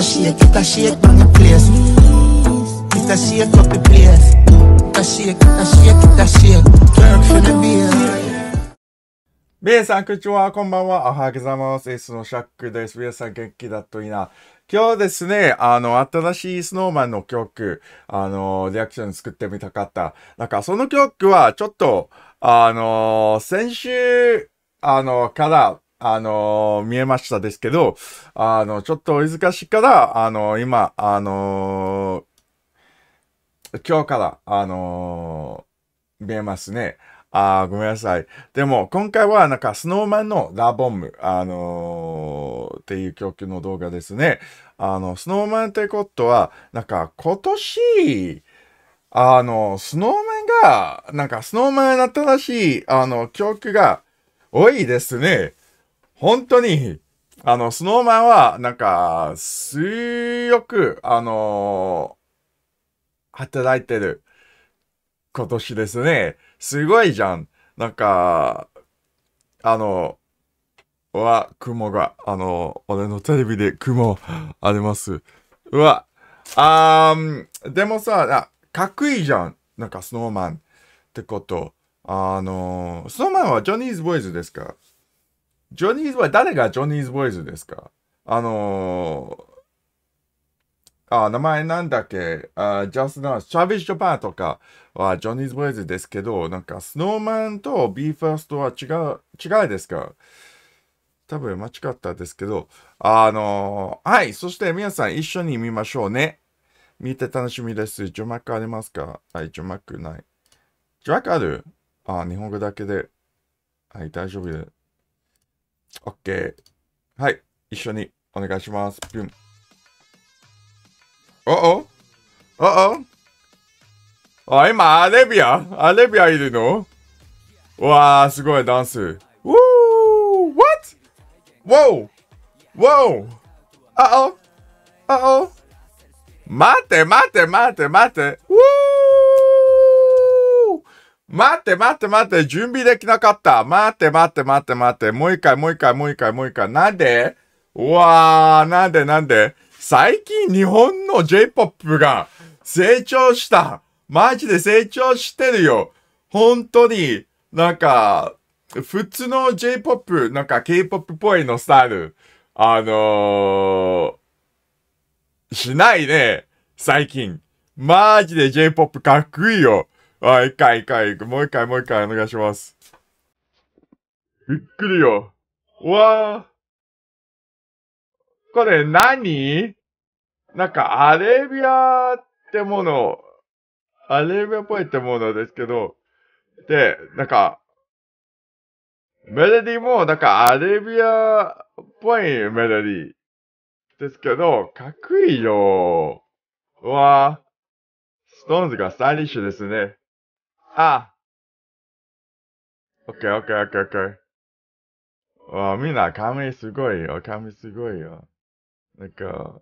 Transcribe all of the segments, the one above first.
ベイ a s h e t a s h on the place. t a s h the place. t a s h e t a s h e t a s h t r f be さん、こんにちは。こんばんは。おはようございます。エースのシャックです。皆さん、元気だといいな。今日ですね、あの、新しいスノーマンの曲、あの、リアクション作ってみたかった。なんか、その曲は、ちょっと、あの、先週、あの、から、あのー、見えましたですけど、あの、ちょっとお忙しいから、あのー、今、あのー、今日から、あの見えますね。あごめんなさい。でも、今回はなんか、スノーマンのラボム、あのー、っていう曲の動画ですね。あの、スノーマンってことは、なんか、今年、あの、スノーマンが、なんか、スノーマン新しい、あの、曲が多いですね。本当に、あの、スノーマンは、なんか、すよく、あのー、働いてる。今年ですね。すごいじゃん。なんか、あの、うわ、雲が、あの、俺のテレビで雲あります。うわ、あーでもさ、かっこいいじゃん。なんか、スノーマンってこと。あのスノーマンはジョニーズボーイズですかジョニーズボーイ、誰がジョニーズボーイズですかあのー、あ、名前なんだっけあジャスナー、シャービス・ジョパーとかはジョニーズボーイズですけど、なんかスノーマンと b ー f i r s t は違う、違いですか多分間違ったですけど、あのー、はい、そして皆さん一緒に見ましょうね。見て楽しみです。ジョマックありますかはい、ジョマックない。ックあるあ、日本語だけで。はい、大丈夫です。OK。はい。一緒にお願いします。ピュン。おおおおあ、今、アレビアアレビアいるのわすごいダンス。ウォー !What? ウォーウォーあおお待て待て待て待てウォー待って待って待って、準備できなかった。待って待って待って待って、もう一回もう一回もう一回もう一回。なんでうわー、なんでなんで最近日本の J-POP が成長した。マジで成長してるよ。本当に、なんか、普通の J-POP、なんか K-POP っぽいのスタイル、あのー、しないね。最近。マジで J-POP かっこいいよ。あ、一回一回、もう一回もう一回お願いします。びっくりよ。わあ。これ何なんかアレビアってもの、アレビアっぽいってものですけど、で、なんか、メロディもなんかアレビアっぽいメロディですけど、かっこいいよ。わあ。ストーンズがスタイリッシュですね。あ o オッケーオッケーオッケーオッケー。あ、みんな髪すごいよ。髪すごいよ。なんか、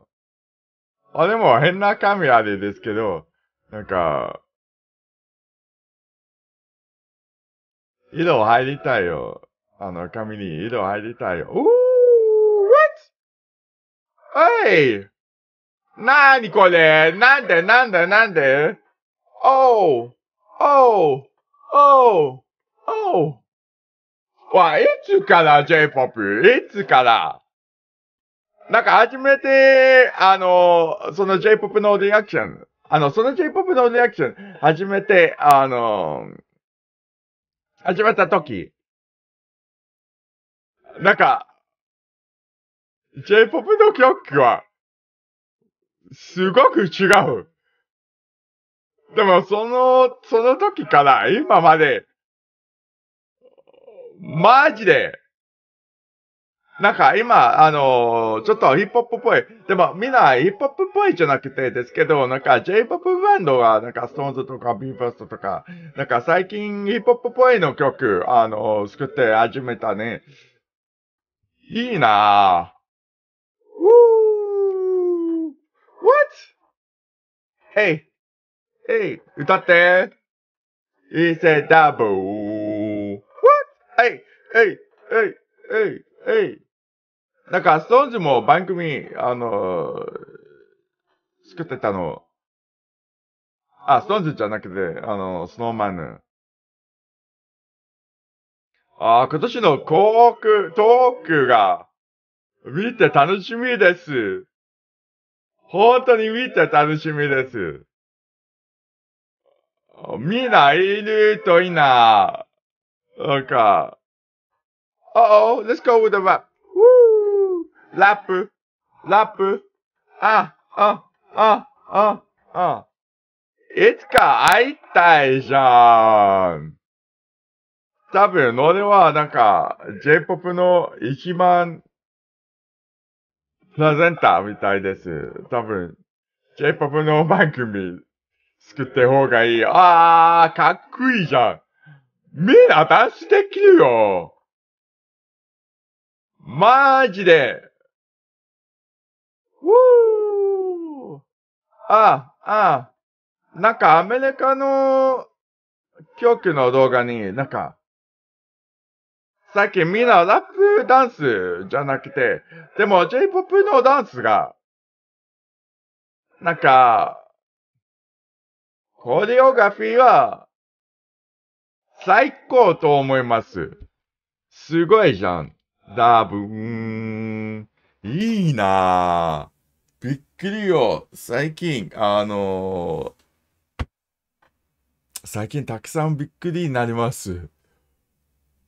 あ、でも変な髪あれですけど、なんか、色入りたいよ。あの、髪に色入りたいよ。うー、what? おいなーにこれなんでなんでなんでおー Oh! Oh! Oh! わ、いつから J-POP? いつからなんか初めて、あの、その J-POP のリアクション、あの、その J-POP のリアクション、初めて、あの、始めた時、なんか、J-POP の曲は、すごく違う。でも、その、その時から今まで、マジで、なんか今、あのー、ちょっとヒップホップっぽい。でもみんなヒップホップっぽいじゃなくてですけど、なんか J-POP バンドが、なんか STONES とか BE:FIRST とか、なんか最近ヒップホップっぽいの曲、あのー、作って始めたね。いいなぁ。Woo!What?Hey! えい、歌って。伊勢ダブー。What? えい、えい、えい、えい、えい。なんか、ストーンズも番組、あのー、作ってたの。あ、ストーンズじゃなくて、あのー、スノーマン。ああ、今年の航空、トークが、見て楽しみです。本当に見て楽しみです。未来いるといいな。なんか、おお、let's go with the rap. ラップ、ラップ、あ、あ、あ、あ、あ。いつか会いたいじゃん。多分、俺はなんか、J-POP の一番、プレゼンターみたいです。多分、J-POP の番組作って方がいい。あー、かっこいいじゃん。目ダたしできるよ。マジで。ふぅあ、あ、なんかアメリカの曲の動画に、なんか、さっきみんなラップダンスじゃなくて、でも J-POP のダンスが、なんか、コレオグラフィーは、最高と思います。すごいじゃん。ダブーン。いいなぁ。びっくりよ。最近、あのー、最近たくさんびっくりになります。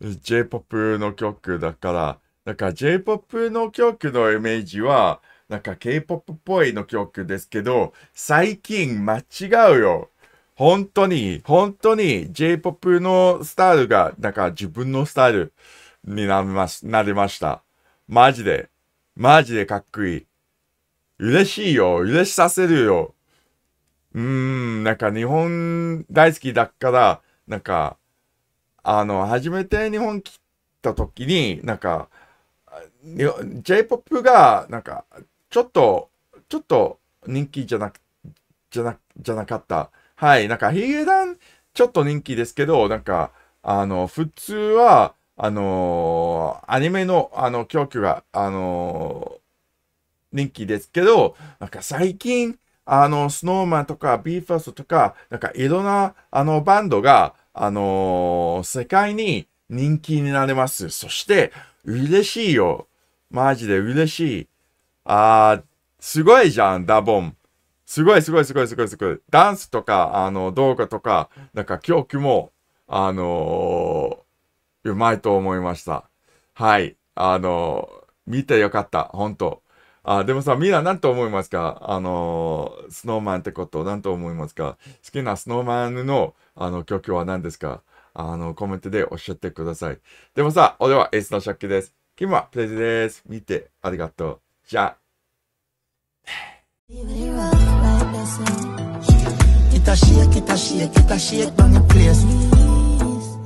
J-POP の曲だから、なんか J-POP の曲のイメージは、なんか K-POP っぽいの曲ですけど、最近間違うよ。本当に、本当に J-POP のスタイルが、なんか自分のスタイルになります、なりました。マジで。マジでかっこいい。嬉しいよ。嬉しさせるよ。うーん、なんか日本大好きだから、なんか、あの、初めて日本来た時に、なんか、J-POP が、なんか、ちょっと、ちょっと人気じゃなく、じゃな、じゃなかった。はい。なんか、ヒゲダン、ちょっと人気ですけど、なんか、あの、普通は、あのー、アニメの、あの、供給が、あのー、人気ですけど、なんか最近、あの、スノーマンとか、ビーファーストとか、なんかいろんな、あの、バンドが、あのー、世界に人気になれます。そして、嬉しいよ。マジで嬉しい。あー、すごいじゃん、ダボン。すごいすごいすごいすごいすごい。ダンスとか、あの、動画とか、なんか狂気も、あのー、うまいと思いました。はい。あのー、見てよかった。ほんと。あ、でもさ、みんな何と思いますかあのー、スノーマンってこと何と思いますか好きなスノーマンの、あの、曲は何ですかあの、コメントでおっしゃってください。でもさ、俺はエースの借金です。君はプレゼです。見てありがとう。じゃあ。a shake, it a shake, it a shake down the place.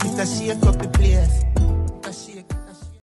It a shake up the place. It a shake.